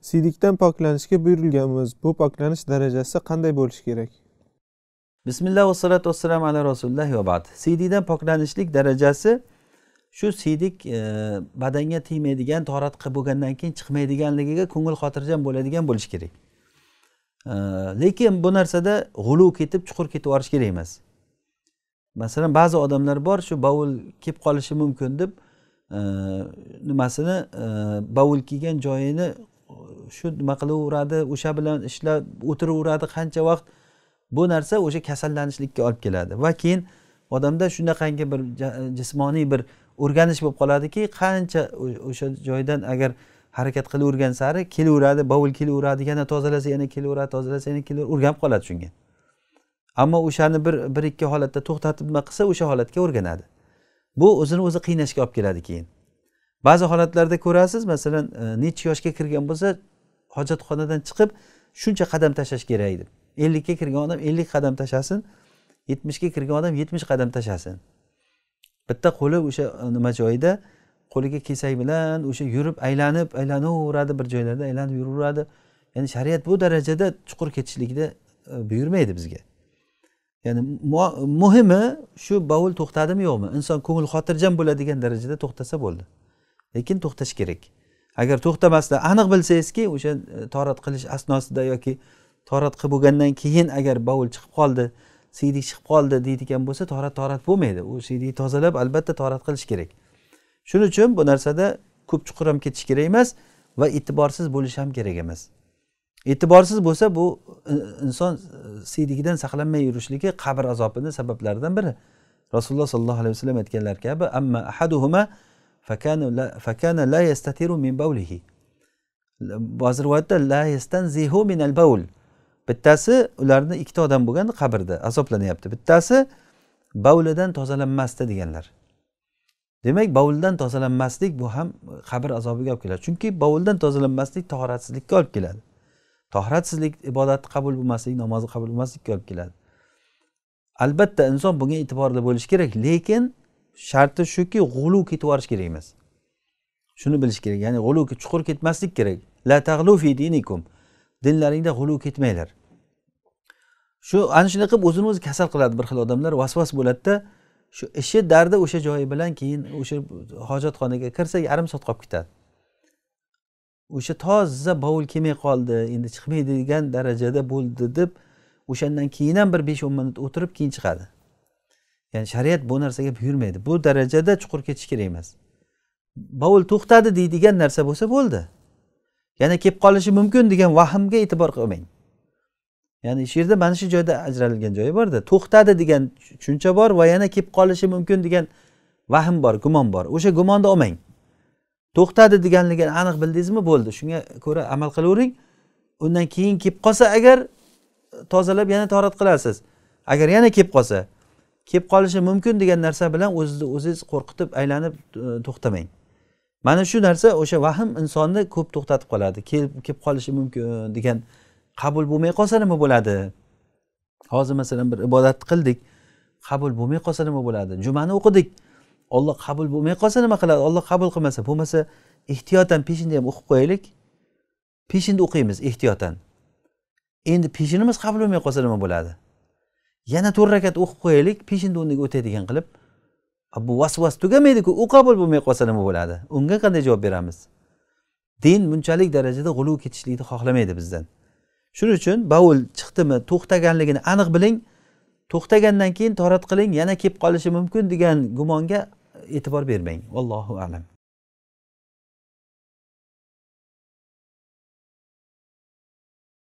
siydikdan poklanishga buyurilganmiz bu poklanish darajasi qanday bo'lishi kerak bismillah vassalotu vassalam ala rasulillah va bad siydikdan poklanishlik darajasi shu siydik e, badanga tegmaydigan torat qilib bo'lgandan keyin chiqmaydiganligiga ko'ngil xotirjam bo'ladigan bo'lishi kerak e, lekin bu narsada g'ulu ketib chuqur ketib yuborish kerak emas masalan ba'zi odamlar bor shu bovul kelib qolishi mumkin deb e, nimasini e, bovul kelgan joyini shu nima qilaveradi o'sha bilan ishlab o'tiraveradi qancha vaqt bu narsa o'sha kasallanishlikka olib keladi va keyin odamda shunaqangi bir jismoniy bir o'rganish bo'lib qoladiki qancha o'sha joydan agar harakat qilavergan sari kelaveradi bovul kelaveradi yana tozalasa yana kelaveradi tozalasa yana kelaveradi o'rganib qoladi shunga ammo o'shani bir bir ikki holatda to'xtatib nima qilsa o'sha holatga o'rganadi bu o'zini o'zi qiynashga olib keladi keyin ba'zi holatlarda ko'rasiz masalan e, necha yoshga kirgan bo'lsa hojatxonadan chiqib shuncha qadam tashlash kerak edi ellikka kirgan odam ellik qadam tashlasin yetmishga kirgan odam yetmish qadam tashlasin bitta qo'li o'sha e, nima joyida qo'liga kesak bilan o'sha yurib aylanib aylanaveradi bir joylarda aylanib yuraveradi ya'ni shariat bu darajada chuqur ketishlikni e, buyurmaydi bizga ya'ni muhimi shu bovul to'xtadimi yo'qmi inson ko'ngil xotirjam bo'ladigan darajada to'xtasa bo'ldi lekin to'xtash kerak agar to'xtamasdan aniq bilsangizki o'sha e, torat qilish asnosida yoki torat qilib bo'lgandan keyin agar bovul chiqib qoldi siydik chiqib qoldi deydigan bo'lsa torat torat bo'lmaydi u siydikni tozalab albatta torat qilish kerak shuning uchun bu narsada ko'p chuqur ham ketish kerak emas va e'tiborsiz bo'lish ham kerak emas e'tiborsiz bo'lsa bu e, inson siydigidan e, saqlanmay yurishligi qabr azobini sabablaridan biri rasululloh sollallohu alayhi vasallam aytganlar kabi amma ahaduhuma fakana la yastatiru min bavlihi ba'zi la yastanzihu bittasi ularni ikkita odam bo'lgan qabrda azoblanyapti bittasi bavlidan tozalanmasdi deganlar demak bovuldan tozalanmaslik bu ham qabr azobiga olib keladi chunki bovuldan tozalanmaslik tahoratsizlikka olib keladi tahoratsizlik ibodati qabul bo'lmaslik namozi qabul bo'lmaslikka olib keladi albatta inson bunga e'tiborli bo'lishi kerak lekin sharti shuki g'ulu ketib yuborish kerak emas shuni bilish kerak ya'ni g'ulu chuqur ketmaslik kerak la tag'lu fi dinikum dinlaringda g'ulu ketmanglar shu ana shunday qilib o'zini o'zi kasal qiladi bir xil odamlar vasvas bo'ladida shu ishi dardi o'sha joyi bilan keyin o'sha hojatxonaga kirsa yarim soat qolib ketadi o'sha toza bovul kelmay qoldi endi chiqmaydi degan darajada bo'ldi deb o'shandan keyin ham bir besh o'n minut o'tirib keyin chiqadi ya'ni shariat bu narsaga buyurmaydi bu darajada chuqur ketish kerak emas bovul to'xtadi deydigan narsa bo'lsa bo'ldi yana kelib qolishi mumkin degan vahmga e'tibor qilmang ya'ni shu yerda mana shu joyda ajralgan joyi borda to'xtadi degan tushuncha bor va yana kelib qolishi mumkin degan vahm bor gumon bor o'sha gumonni olmang to'xtadi deganligini aniq bildingizmi bo'ldi shunga ko'ra amal qilavering undan keyin kelib qolsa agar tozalab yana torat qilasiz agar yana kelib qolsa kelib qolishi mumkin degan narsa bilan o'zizni o'zingiz qo'rqitib aylanib e, to'xtamang mana shu narsa o'sha vahm insonni ko'p to'xtatib qoladi kelib kelib qolishi mumkin e, degan qabul bo'lmay qolsa nima bo'ladi hozir masalan bir ibodat qildik qabul bo'lmay qolsa nima bo'ladi jumani o'qidik olloh qabul bo'lmay qolsa nima qiladi olloh qabul qilmasa bo'lmasa ehtiyotan peshinda ham o'qib qo'yaylik peshinda o'qiymiz ehtiyotan endi peshinimiz qabul bo'lmay qolsa nima bo'ladi yana to'rt rakat o'qib qo'yaylik peshinda o'rniga qilib bu vasvas tugamaydiku u qabul bo'lmay qolsa nima bo'ladi unga qanday javob beramiz din bunchalik darajada g'uluv ketishlikni xohlamaydi bizdan shuning uchun bovul chiqdimi to'xtaganligini aniq biling to'xtagandan keyin torat qiling yana kelib qolishi mumkin degan gumonga e'tibor bermang allohu alam